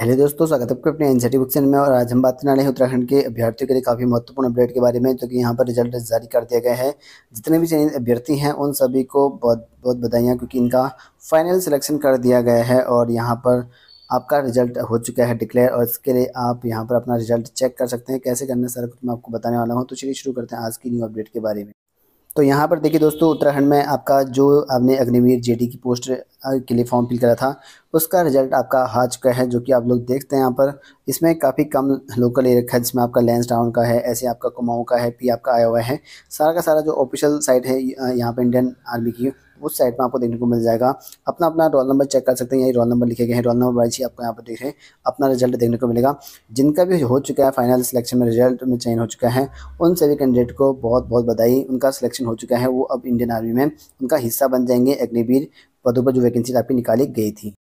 hello दोस्तों स्वागत है आपके अपने एनसीटी बुक में और आज हम बात करने वाले हैं उत्तराखंड के अभ्यर्थियों के लिए काफ़ी महत्वपूर्ण अपडेट के बारे में जो तो कि यहाँ पर रिजल्ट जारी कर दिया गया है जितने भी चयनित अभ्यर्थी हैं उन सभी को बहुत बहुत बधाइयाँ क्योंकि इनका फाइनल सिलेक्शन कर दिया गया है और यहाँ पर आपका रिजल्ट हो चुका है डिक्लेयर और इसके लिए आप यहाँ पर अपना रिजल्ट चेक कर सकते हैं कैसे करना है सर कुछ मैं आपको बताने वाला हूँ तो चलिए शुरू करते हैं आज की न्यू अपडेट के बारे में तो यहाँ पर देखिए दोस्तों उत्तराखंड में आपका जो आपने अग्निवीर जेडी की पोस्ट के लिए फॉर्म फिल करा था उसका रिजल्ट आपका आ चुका है जो कि आप लोग देखते हैं यहाँ पर इसमें काफ़ी कम लोकल एरिया है जिसमें आपका लेंस डाउन का है ऐसे आपका कुमाऊँ का है पी आपका आया हुआ है सारा का सारा जो ऑफिशियल साइट है यहाँ पर इंडियन आर्मी की उस साइड में आपको देखने को मिल जाएगा अपना अपना रोल नंबर चेक कर सकते हैं यही रोल नंबर लिखे गए हैं रोल नंबर वाइज ही आपको यहाँ पर देखें अपना रिजल्ट देखने को मिलेगा जिनका भी हो चुका है फाइनल सिलेक्शन में रिजल्ट में चयन हो चुका है उन सभी कैंडिडेट को बहुत बहुत बधाई उनका सिलेक्शन हो चुका है वो अब इंडियन आर्मी में उनका हिस्सा बन जाएंगे अग्निवीर पदों पर जो वैकेंसी आपकी निकाली गई थी